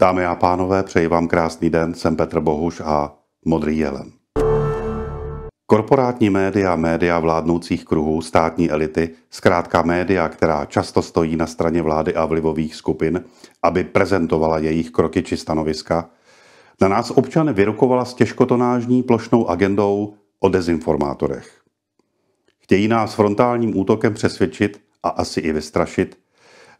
Dámy a pánové, přeji vám krásný den, jsem Petr Bohuš a Modrý jelen. Korporátní média, média vládnoucích kruhů, státní elity, zkrátka média, která často stojí na straně vlády a vlivových skupin, aby prezentovala jejich kroky či stanoviska, na nás občan vyrukovala s těžkotonážní plošnou agendou o dezinformátorech. Chtějí nás frontálním útokem přesvědčit a asi i vystrašit,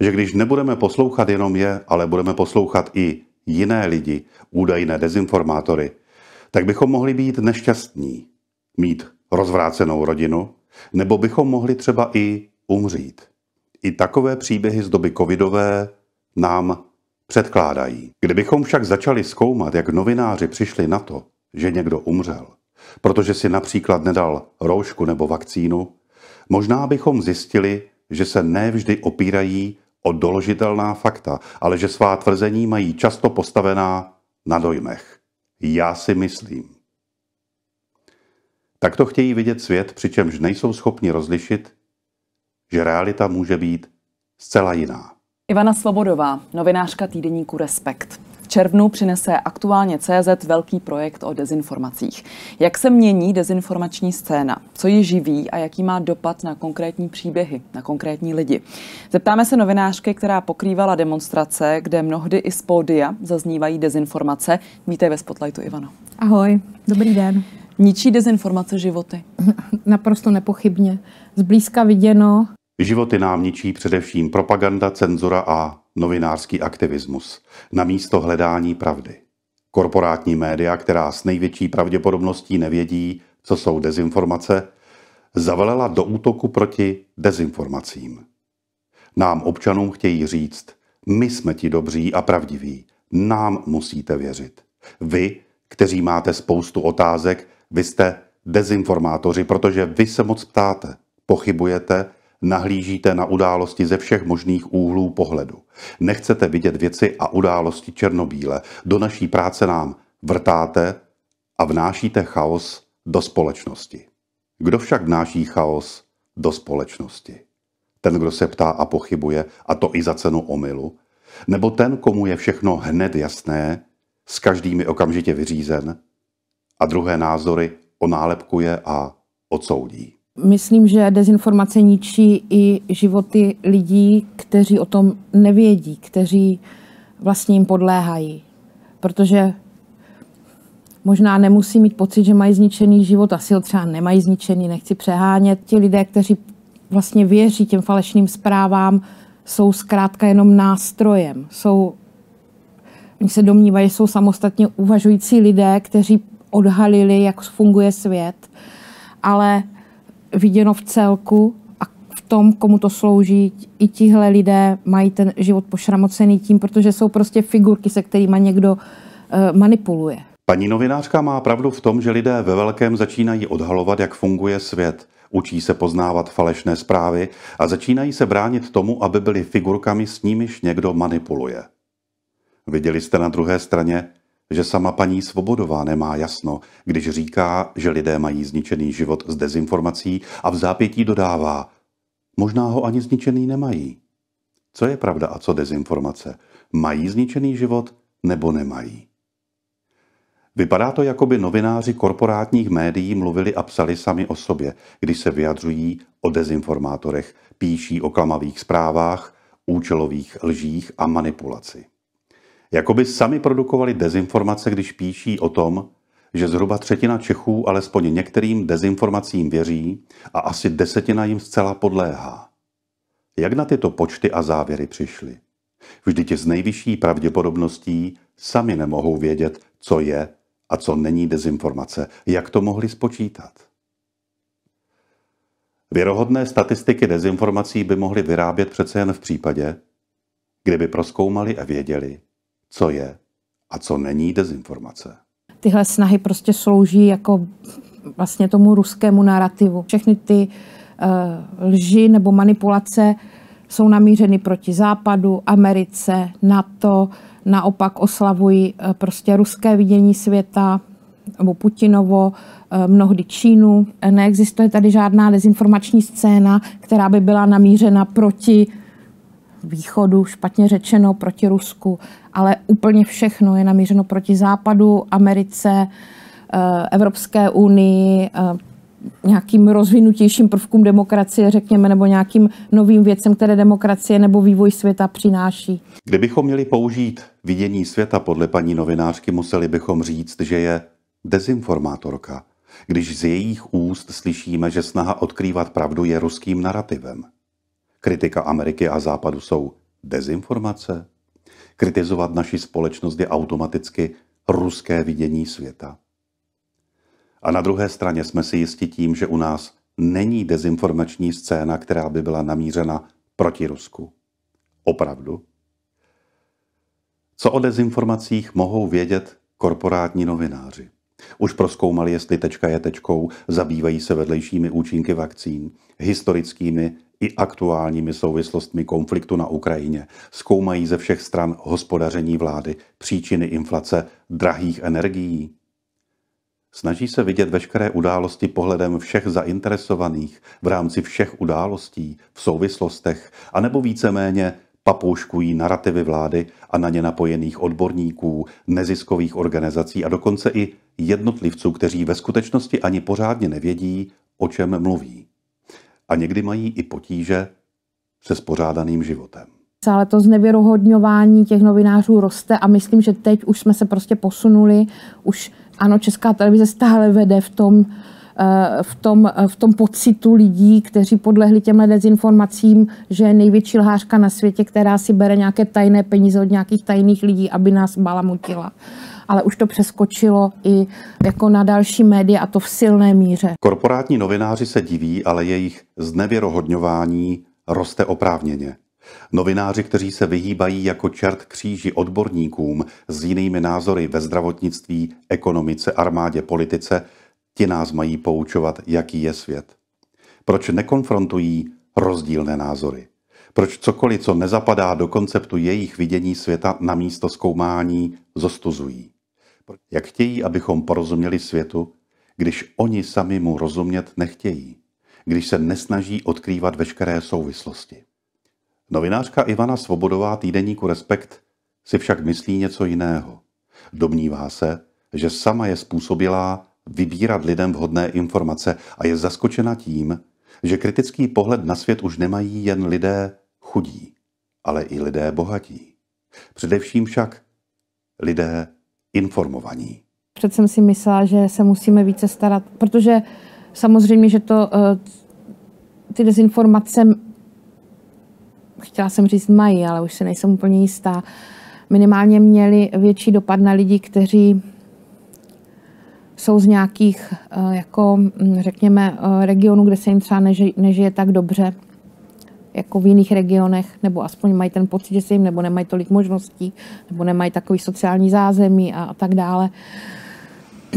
že když nebudeme poslouchat jenom je, ale budeme poslouchat i jiné lidi, údajné dezinformátory, tak bychom mohli být nešťastní, mít rozvrácenou rodinu, nebo bychom mohli třeba i umřít. I takové příběhy z doby covidové nám předkládají. Kdybychom však začali zkoumat, jak novináři přišli na to, že někdo umřel, protože si například nedal roušku nebo vakcínu, možná bychom zjistili, že se nevždy opírají o doložitelná fakta, ale že svá tvrzení mají často postavená na dojmech. Já si myslím. Takto chtějí vidět svět, přičemž nejsou schopni rozlišit, že realita může být zcela jiná. Ivana Svobodová, novinářka týdeníku Respekt červnu přinese aktuálně CZ velký projekt o dezinformacích. Jak se mění dezinformační scéna? Co ji živí a jaký má dopad na konkrétní příběhy, na konkrétní lidi? Zeptáme se novinářky, která pokrývala demonstrace, kde mnohdy i z pódia zaznívají dezinformace. Vítej ve Spotlightu, Ivano. Ahoj, dobrý den. Ničí dezinformace životy? Naprosto nepochybně. Zblízka viděno. Životy nám ničí především propaganda, cenzura a novinářský aktivismus na místo hledání pravdy. Korporátní média, která s největší pravděpodobností nevědí, co jsou dezinformace, zavalela do útoku proti dezinformacím. Nám občanům chtějí říct, my jsme ti dobří a pravdiví, nám musíte věřit. Vy, kteří máte spoustu otázek, vy jste dezinformátoři, protože vy se moc ptáte, pochybujete nahlížíte na události ze všech možných úhlů pohledu. Nechcete vidět věci a události černobíle. Do naší práce nám vrtáte a vnášíte chaos do společnosti. Kdo však vnáší chaos do společnosti? Ten, kdo se ptá a pochybuje, a to i za cenu omylu? Nebo ten, komu je všechno hned jasné, s každými okamžitě vyřízen a druhé názory onálepkuje a odsoudí? Myslím, že dezinformace ničí i životy lidí, kteří o tom nevědí, kteří vlastně jim podléhají. Protože možná nemusí mít pocit, že mají zničený život, asi ho třeba nemají zničený, nechci přehánět. Ti lidé, kteří vlastně věří těm falešným zprávám, jsou zkrátka jenom nástrojem. Jsou, oni se domnívají, jsou samostatně uvažující lidé, kteří odhalili, jak funguje svět. Ale viděno v celku a v tom, komu to slouží. I tihle lidé mají ten život pošramocený tím, protože jsou prostě figurky, se kterými někdo eh, manipuluje. Paní novinářka má pravdu v tom, že lidé ve velkém začínají odhalovat, jak funguje svět. Učí se poznávat falešné zprávy a začínají se bránit tomu, aby byli figurkami, s nimiž někdo manipuluje. Viděli jste na druhé straně že sama paní Svobodová nemá jasno, když říká, že lidé mají zničený život z dezinformací a v zápětí dodává, možná ho ani zničený nemají. Co je pravda a co dezinformace? Mají zničený život nebo nemají? Vypadá to, jako by novináři korporátních médií mluvili a psali sami o sobě, když se vyjadřují o dezinformátorech, píší o klamavých zprávách, účelových lžích a manipulaci. Jakoby sami produkovali dezinformace, když píší o tom, že zhruba třetina Čechů alespoň některým dezinformacím věří a asi desetina jim zcela podléhá. Jak na tyto počty a závěry přišli? Vždyť s nejvyšší pravděpodobností sami nemohou vědět, co je a co není dezinformace. Jak to mohli spočítat? Věrohodné statistiky dezinformací by mohli vyrábět přece jen v případě, kdyby proskoumali a věděli, co je a co není dezinformace. Tyhle snahy prostě slouží jako vlastně tomu ruskému narrativu. Všechny ty uh, lži nebo manipulace jsou namířeny proti Západu, Americe, NATO, naopak oslavují uh, prostě ruské vidění světa nebo Putinovo, eh, mnohdy Čínu. Neexistuje tady žádná dezinformační scéna, která by byla namířena proti východu, špatně řečeno proti Rusku, ale úplně všechno je namířeno proti západu, Americe, eh, Evropské unii, eh, nějakým rozvinutějším prvkům demokracie, řekněme, nebo nějakým novým věcem, které demokracie nebo vývoj světa přináší. Kdybychom měli použít vidění světa podle paní novinářky, museli bychom říct, že je dezinformátorka, když z jejich úst slyšíme, že snaha odkrývat pravdu je ruským narrativem. Kritika Ameriky a Západu jsou dezinformace? Kritizovat naši společnost je automaticky ruské vidění světa? A na druhé straně jsme si jisti tím, že u nás není dezinformační scéna, která by byla namířena proti Rusku. Opravdu? Co o dezinformacích mohou vědět korporátní novináři? Už proskoumali, jestli tečka je tečkou, zabývají se vedlejšími účinky vakcín, historickými i aktuálními souvislostmi konfliktu na Ukrajině. Zkoumají ze všech stran hospodaření vlády, příčiny inflace, drahých energií. Snaží se vidět veškeré události pohledem všech zainteresovaných v rámci všech událostí, v souvislostech, anebo víceméně papouškují narrativy vlády a na ně napojených odborníků, neziskových organizací a dokonce i jednotlivců, kteří ve skutečnosti ani pořádně nevědí, o čem mluví. A někdy mají i potíže se spořádaným životem. Ale to znevěrohodňování těch novinářů roste a myslím, že teď už jsme se prostě posunuli. Už ano, Česká televize stále vede v tom, Eh, v tom, eh, v tom pocitu lidí, kteří podlehli těmhle dezinformacím, že je největší lhářka na světě, která si bere nějaké tajné peníze od nějakých tajných lidí, aby nás balamutila. Ale už to přeskočilo i jako na další média a to v silné míře. Korporátní novináři se diví, ale jejich znevěrohodňování roste oprávněně. Novináři, kteří se vyhýbají jako čert kříži odborníkům s jinými názory ve zdravotnictví, ekonomice, armádě, politice, Ti nás mají poučovat, jaký je svět. Proč nekonfrontují rozdílné názory? Proč cokoliv, co nezapadá do konceptu jejich vidění světa na místo zkoumání, zostuzují? Jak chtějí, abychom porozuměli světu, když oni sami mu rozumět nechtějí? Když se nesnaží odkrývat veškeré souvislosti? Novinářka Ivana Svobodová týdeníku Respekt si však myslí něco jiného. Domnívá se, že sama je způsobilá vybírat lidem vhodné informace a je zaskočena tím, že kritický pohled na svět už nemají jen lidé chudí, ale i lidé bohatí. Především však lidé informovaní. Před jsem si myslela, že se musíme více starat, protože samozřejmě, že to eh, ty dezinformace, chtěla jsem říct mají, ale už se nejsem úplně jistá, minimálně měly větší dopad na lidi, kteří jsou z nějakých, eh, jako mm, řekněme, eh, regionů, kde se jim třeba neži, nežije tak dobře, jako v jiných regionech, nebo aspoň mají ten pocit, že se jim, nebo nemají tolik možností, nebo nemají takový sociální zázemí a, a tak dále.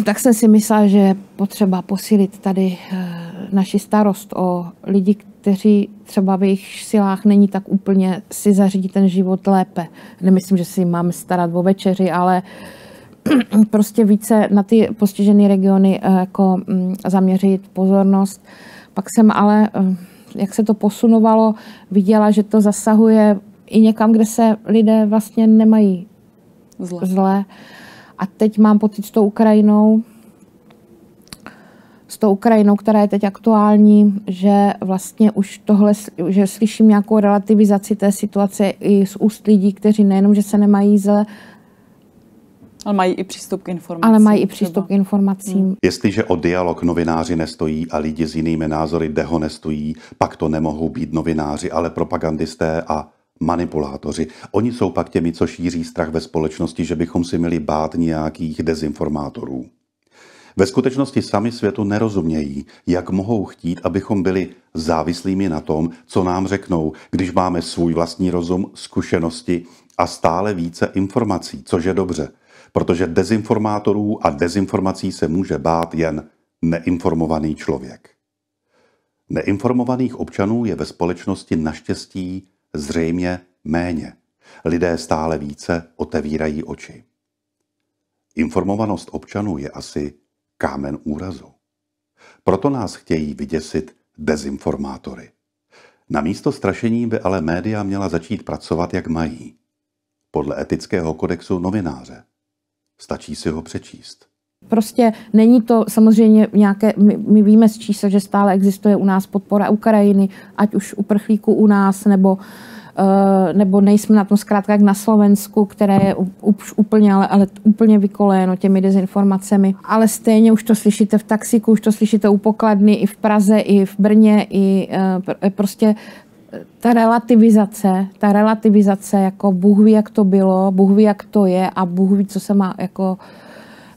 Tak jsem si myslela, že je potřeba posílit tady eh, naši starost o lidi, kteří třeba v jejich silách není tak úplně si zařídit ten život lépe. Nemyslím, že si máme starat o večeři, ale uh, prostě více na ty postižené regiony eh, jako mm, zaměřit pozornost. Pak jsem ale, eh, jak se to posunovalo, viděla, že to zasahuje i někam, kde se lidé vlastně nemají zle. zle. A teď mám pocit s tou Ukrajinou, s tou Ukrajinou, která je teď aktuální, že vlastně už tohle, že slyším nějakou relativizaci té situace i z úst lidí, kteří nejenom, že se nemají zle, ale mají i přístup k informacím. Ale mají i přístup třeba. k informacím. Hmm. Jestliže o dialog novináři nestojí a lidi s jinými názory dehonestují, pak to nemohou být novináři, ale propagandisté a manipulátoři. Oni jsou pak těmi, co šíří strach ve společnosti, že bychom si měli bát nějakých dezinformátorů. Ve skutečnosti sami světu nerozumějí, jak mohou chtít, abychom byli závislými na tom, co nám řeknou, když máme svůj vlastní rozum, zkušenosti a stále více informací, což je dobře – protože dezinformátorů a dezinformací se může bát jen neinformovaný člověk. Neinformovaných občanů je ve společnosti naštěstí zřejmě méně. Lidé stále více otevírají oči. Informovanost občanů je asi kámen úrazu. Proto nás chtějí vyděsit dezinformátory. Na místo strašení by ale média měla začít pracovat, jak mají. Podle etického kodexu novináře. Stačí si ho přečíst. Prostě není to samozřejmě nějaké, my, my víme z čísla, že stále existuje u nás podpora Ukrajiny, ať už uprchlíků u nás, nebo, uh, nebo nejsme na tom zkrátka jak na Slovensku, které je už úplně, ale, ale úplně vykoléno těmi dezinformacemi. Ale stejně už to slyšíte v taxiku, už to slyšíte u pokladny i v Praze, i v Brně, i uh, prostě ta relativizace, ta relativizace, jako Bůh ví, jak to bylo, Bůh ví, jak to je a Bůh ví, co se má, jako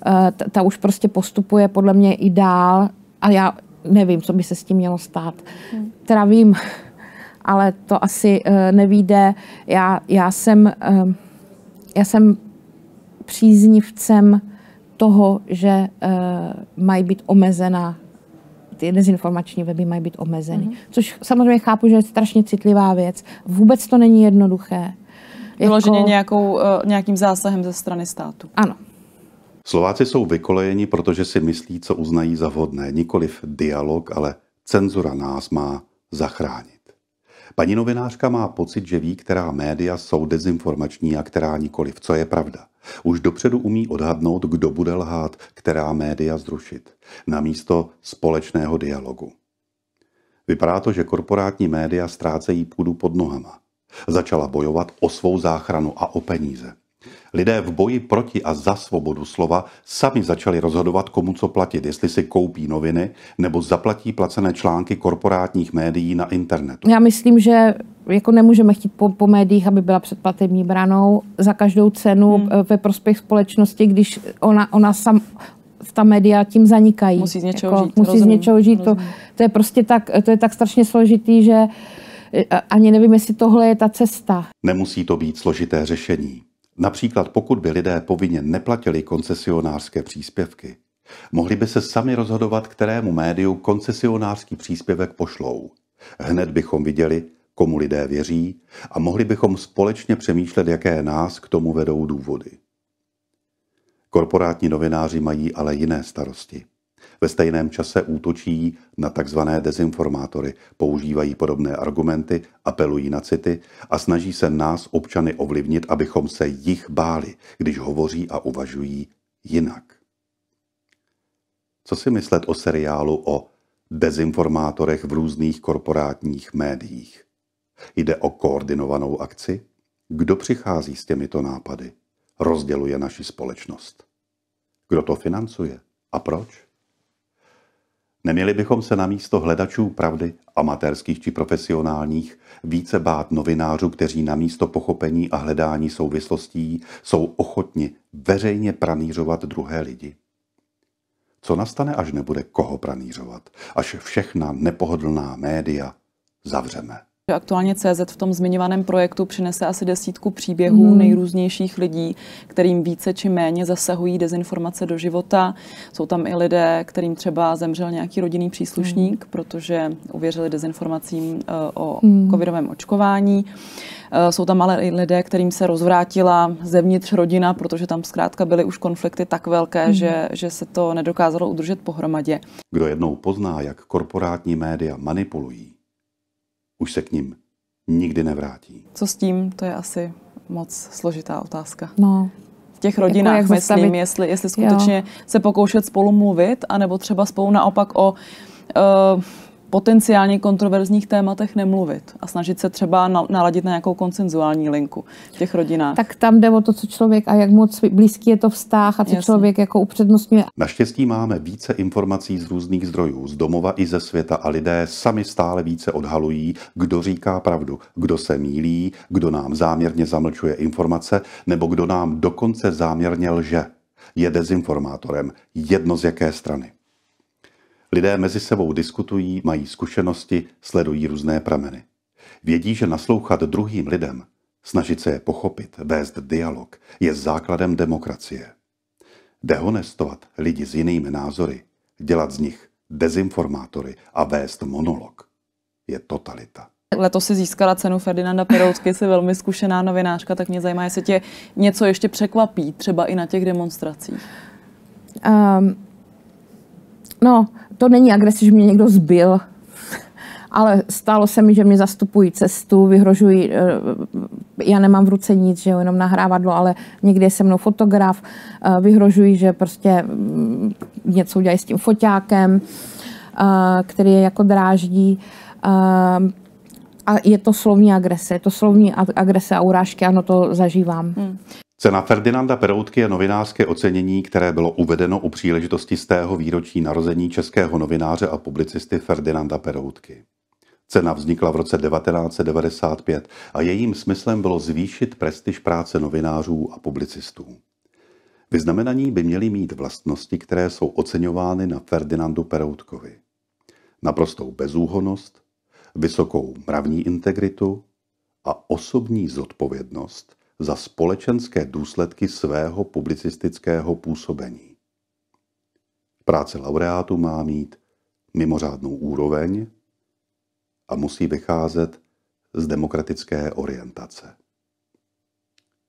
eh, ta, ta už prostě postupuje podle mě i dál a já nevím, co by se s tím mělo stát. Hmm. Teda vím, ale to asi uh, nevíde. Já, já, jsem, uh, já jsem příznivcem toho, že uh, mají být omezená ty dezinformační weby mají být omezeny. Mm-hmm. Což samozřejmě chápu, že je strašně citlivá věc. Vůbec to není jednoduché. Vyloženě jako... nějakou, eh, nějakým zásahem ze strany státu. Ano. Slováci jsou vykolejeni, protože si myslí, co uznají za vhodné. Nikoliv dialog, ale cenzura nás má zachránit. Paní novinářka má pocit, že ví, která média jsou dezinformační a která nikoli. co je pravda. Už dopředu umí odhadnout, kdo bude lhát, která média zrušit, namísto společného dialogu. Vypadá to, že korporátní média ztrácejí půdu pod nohama. Začala bojovat o svou záchranu a o peníze. Lidé v boji proti a za svobodu slova sami začali rozhodovat, komu co platit, jestli si koupí noviny nebo zaplatí placené články korporátních médií na internetu. Já myslím, že jako nemůžeme chtít po, po médiích, aby byla předplatební branou za každou cenu hmm. Eh, ve prospěch společnosti, když ona, ona sam, ta média tím zanikají. Musí z něčeho jako, žít. Musí rozumím, z něčeho žít. To, to, je prostě tak, to je tak strašně složitý, že eh, ani nevím, jestli tohle je ta cesta. Nemusí to být složité řešení. Například pokud by lidé povinně neplatili koncesionářské příspěvky, mohli by se sami rozhodovat, kterému médiu koncesionářský příspěvek pošlou. Hned bychom viděli, komu lidé věří a mohli bychom společně přemýšlet, jaké nás k tomu vedou důvody. Korporátní novináři mají ale jiné starosti. Ve stejném čase útočí na tzv. dezinformátory, používají podobné argumenty, apelují na city a snaží se nás občany ovlivnit, abychom se jich báli, když hovoří a uvažují jinak. Co si myslet o seriálu o dezinformátorech v různých korporátních médiích? Jde o koordinovanou akci? Kdo přichází s těmito nápady? Rozděluje naši společnost. Kdo to financuje a proč? Neměli bychom se na místo hledačů pravdy, amatérských či profesionálních, více bát novinářů, kteří na místo pochopení a hledání souvislostí jsou ochotni veřejně pranířovat druhé lidi? Co nastane, až nebude koho pranířovat? Až všechna nepohodlná média zavřeme. Aktuálně CZ v tom zmiňovaném projektu přinese asi desítku příběhů hmm. nejrůznějších lidí, kterým více či méně zasahují dezinformace do života. Jsou tam i lidé, kterým třeba zemřel nějaký rodinný příslušník, hmm. protože uvěřili dezinformacím uh, o hmm. covidovém očkování. E, jsou tam ale i lidé, kterým se rozvrátila zevnitř rodina, protože tam zkrátka byly už konflikty tak velké, hmm. že, že se to nedokázalo udržet pohromadě. Kdo jednou pozná, jak korporátní média manipulují, už se k ním nikdy nevrátí. Co s tím? To je asi moc složitá otázka. No, v těch rodinách, jako myslím, zastavit. jestli, jestli skutečně jo. se pokoušet spolu mluvit, anebo třeba spolu naopak o uh, potenciálně kontroverzních tématech nemluvit a snažit se třeba naladit na nějakou koncenzuální linku v těch rodinách. Tak tam jde o to, co člověk a jak moc blízký je to vztah a co Jasně. člověk jako upřednostňuje. Naštěstí máme více informací z různých zdrojů, z domova i ze světa a lidé sami stále více odhalují, kdo říká pravdu, kdo se mílí, kdo nám záměrně zamlčuje informace nebo kdo nám dokonce záměrně lže. Je dezinformátorem, jedno z jaké strany. Lidé mezi sebou diskutují, mají zkušenosti, sledují různé prameny. Vědí, že naslouchat druhým lidem, snažit se je pochopit, vést dialog, je základem demokracie. Dehonestovat lidi s jinými názory, dělat z nich dezinformátory a vést monolog je totalita. Letos si získala cenu Ferdinanda Peroutky, jsi velmi zkušená novinářka, tak mě zajímá, jestli tě něco ještě překvapí, třeba i na těch demonstracích. Um, no, to není agresi, že mě někdo zbil, ale stalo se mi, že mě zastupují cestu, vyhrožují, eh, já nemám v ruce nic, že jo, jenom nahrávadlo, ale někde je se mnou fotograf, eh, vyhrožují, že prostě mm, něco udělají s tím foťákem, eh, který je jako dráždí. A je to slovní agrese, je to slovní agrese a urážky, ano, to zažívám. Hmm. Cena Ferdinanda Peroutky je novinářské ocenění, které bylo uvedeno u příležitosti z tého výročí narození českého novináře a publicisty Ferdinanda Peroutky. Cena vznikla v roce 1995 a jejím smyslem bylo zvýšit prestiž práce novinářů a publicistů. Vyznamenaní by měly mít vlastnosti, které jsou oceňovány na Ferdinandu Peroutkovi. Naprostou bezúhonost, vysokou mravní integritu a osobní zodpovědnost – za společenské důsledky svého publicistického působení. Práce laureátu má mít mimořádnou úroveň a musí vycházet z demokratické orientace.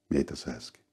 Mějte se hezky.